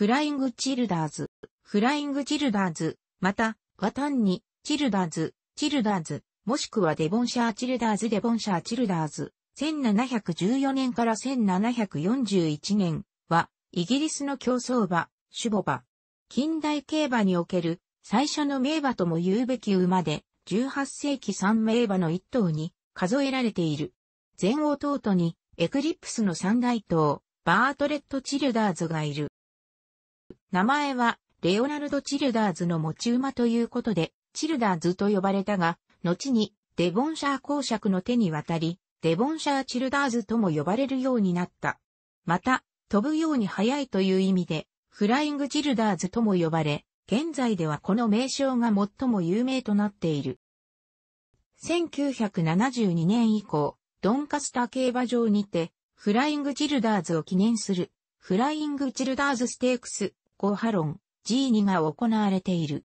フライングチルダーズ、フライングチルダーズ、また、は単に、チルダーズ、チルダーズ、もしくはデボンシャーチルダーズ、デボンシャーチルダーズ、1714年から1741年は、イギリスの競走馬、シュボ馬。近代競馬における最初の名馬とも言うべき馬で、18世紀三名馬の一頭に数えられている。全王トーにエクリプスの三大頭、バートレット・チルダーズがいる。名前は、レオナルド・チルダーズの持ち馬ということで、チルダーズと呼ばれたが、後に、デボンシャー公爵の手に渡り、デボンシャー・チルダーズとも呼ばれるようになった。また、飛ぶように速いという意味で、フライング・チルダーズとも呼ばれ、現在ではこの名称が最も有名となっている。1972年以降、ドンカスター競馬場にて、フライング・チルダーズを記念する、フライング・チルダーズ・ステークス校派論 G2 が行われている。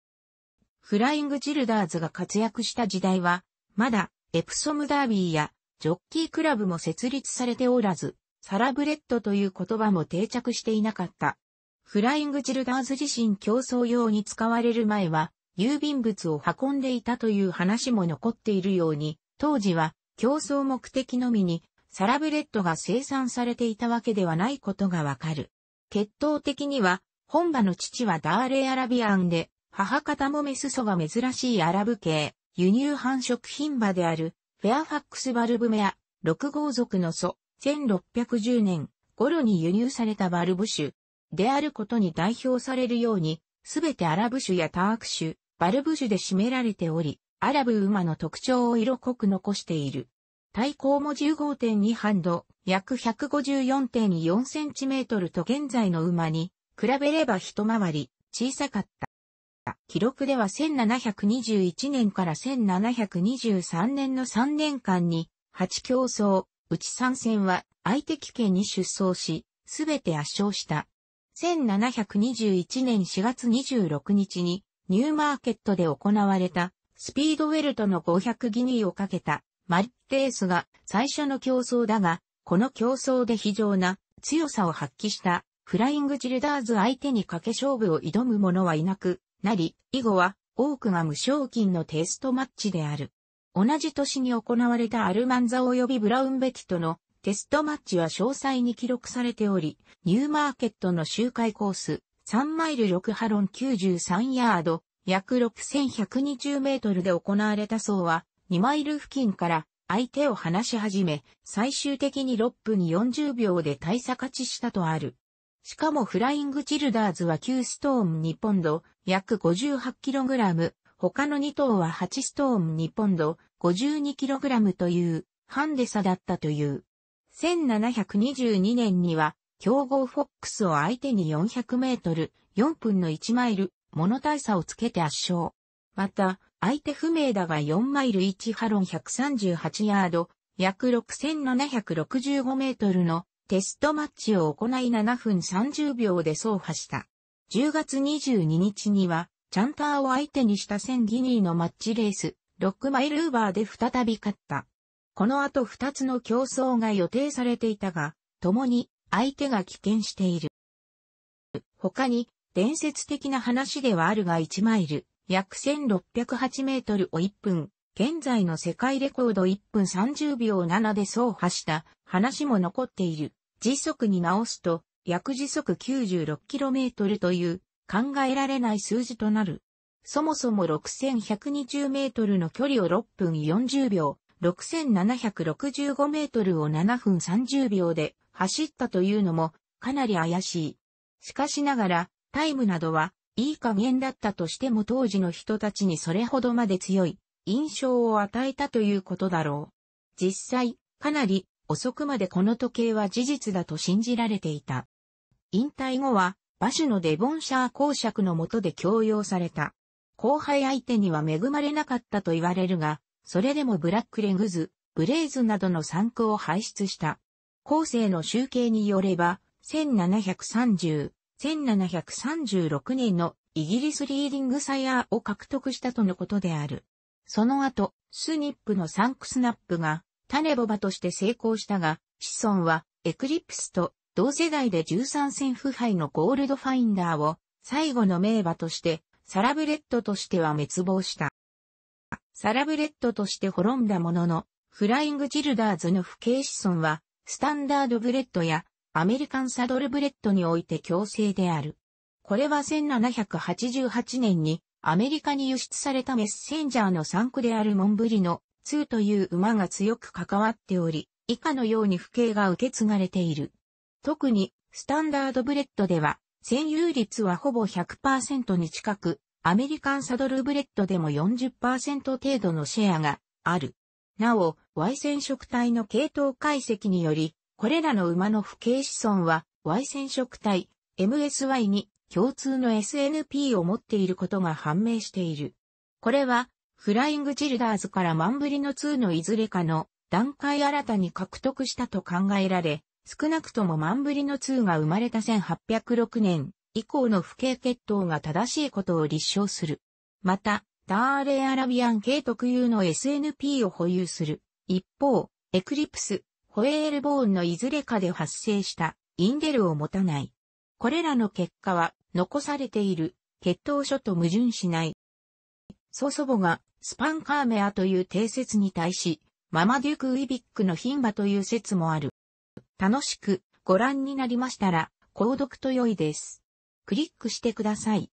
フライングジルダーズが活躍した時代は、まだエプソムダービーやジョッキークラブも設立されておらず、サラブレッドという言葉も定着していなかった。フライングジルダーズ自身競争用に使われる前は、郵便物を運んでいたという話も残っているように、当時は競争目的のみにサラブレッドが生産されていたわけではないことがわかる。決闘的には本場の父はダーレアラビアンで、母方もメス祖が珍しいアラブ系、輸入繁殖品場である、フェアファックスバルブメア、六号族の祖、1610年頃に輸入されたバルブ種、であることに代表されるように、すべてアラブ種やターク種、バルブ種で占められており、アラブ馬の特徴を色濃く残している。体高も15.2ハンド、約154.4センチメートルと現在の馬に比べれば一回り小さかった。記録では1721年から1723年の3年間に8競争、うち3戦は相手機圏に出走し、すべて圧勝した。1721年4月26日にニューマーケットで行われたスピードウェルトの500ギニーをかけたマリッテースが最初の競争だが、この競争で非常な強さを発揮したフライングチルダーズ相手に賭け勝負を挑む者はいなくなり、以後は多くが無賞金のテストマッチである。同じ年に行われたアルマンザ及びブラウンベキとのテストマッチは詳細に記録されており、ニューマーケットの周回コース、3マイル6ハロン93ヤード、約6120メートルで行われた層は、2マイル付近から相手を離し始め、最終的に6分40秒で大差勝ちしたとある。しかもフライングチルダーズは9ストーム2ポンド、約 58kg、他の2頭は8ストーム2ポンド、52kg というハンデ差だったという。1722年には、競合フォックスを相手に400メートル、4分の1マイル、物大差をつけて圧勝。また、相手不明だが4マイル1ハロン138ヤード、約6765メートルのテストマッチを行い7分30秒で走破した。10月22日には、チャンターを相手にした1000ギニーのマッチレース、ロックマイルーバーで再び勝った。この後2つの競争が予定されていたが、共に相手が棄権している。他に、伝説的な話ではあるが1マイル、約1608メートルを1分、現在の世界レコード1分30秒7で走破した話も残っている。時速に直すと、約時速 96km という考えられない数字となる。そもそも6120メートルの距離を6分40秒、6765メートルを7分30秒で走ったというのもかなり怪しい。しかしながら、タイムなどはいい加減だったとしても当時の人たちにそれほどまで強い印象を与えたということだろう。実際、かなり遅くまでこの時計は事実だと信じられていた。引退後は、馬種のデボンシャー公爵の下で強要された。後輩相手には恵まれなかったと言われるが、それでもブラックレグズ、ブレイズなどの産区を排出した。後世の集計によれば、1730、1736年のイギリスリーディングサイヤーを獲得したとのことである。その後、スニップのサンクスナップが種ボバとして成功したが、子孫はエクリプスと同世代で13戦腐敗のゴールドファインダーを最後の名馬としてサラブレッドとしては滅亡した。サラブレッドとして滅んだものの、フライングジルダーズの不敬子孫は、スタンダードブレッドやアメリカンサドルブレッドにおいて強制である。これは1788年にアメリカに輸出されたメッセンジャーの産区であるモンブリの2という馬が強く関わっており、以下のように不景が受け継がれている。特に、スタンダードブレッドでは、占有率はほぼ100%に近く、アメリカンサドルブレッドでも40%程度のシェアがある。なお、Y 染色体の系統解析により、これらの馬の不景子孫は Y 染色体 MSY に共通の SNP を持っていることが判明している。これは、フライングチルダーズからマンブリの2のいずれかの段階新たに獲得したと考えられ、少なくともマンブリの2が生まれた1806年以降の不景血統が正しいことを立証する。また、ダーレアラビアン系特有の SNP を保有する。一方、エクリプス、ホエールボーンのいずれかで発生したインデルを持たない。これらの結果は残されている血統書と矛盾しない。曽祖母がスパンカーメアという定説に対し、ママデューク・ウィビックの牝馬という説もある。楽しくご覧になりましたら、購読と良いです。クリックしてください。